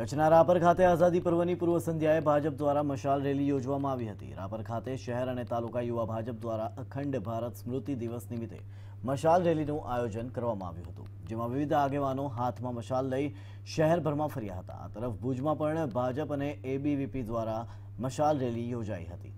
કચ્છના રાપર ખાતે આઝાદી પર્વની પૂર્વ સંધ્યાએ ભાજપ દ્વારા મશાલ રેલી યોજવામાં આવી હતી રાપર ખાતે શહેર અને તાલુકા યુવા ભાજપ દ્વારા અખંડ ભારત સ્મૃતિ દિવસ નિમિત્તે મશાલ રેલીનું આયોજન કરવામાં આવ્યું હતું જેમાં વિવિધ આગેવાનો હાથમાં મશાલ લઈ શહેરભરમાં ફર્યા હતા આ તરફ ભુજમાં પણ ભાજપ અને એબીવીપી દ્વારા મશાલ રેલી યોજાઈ હતી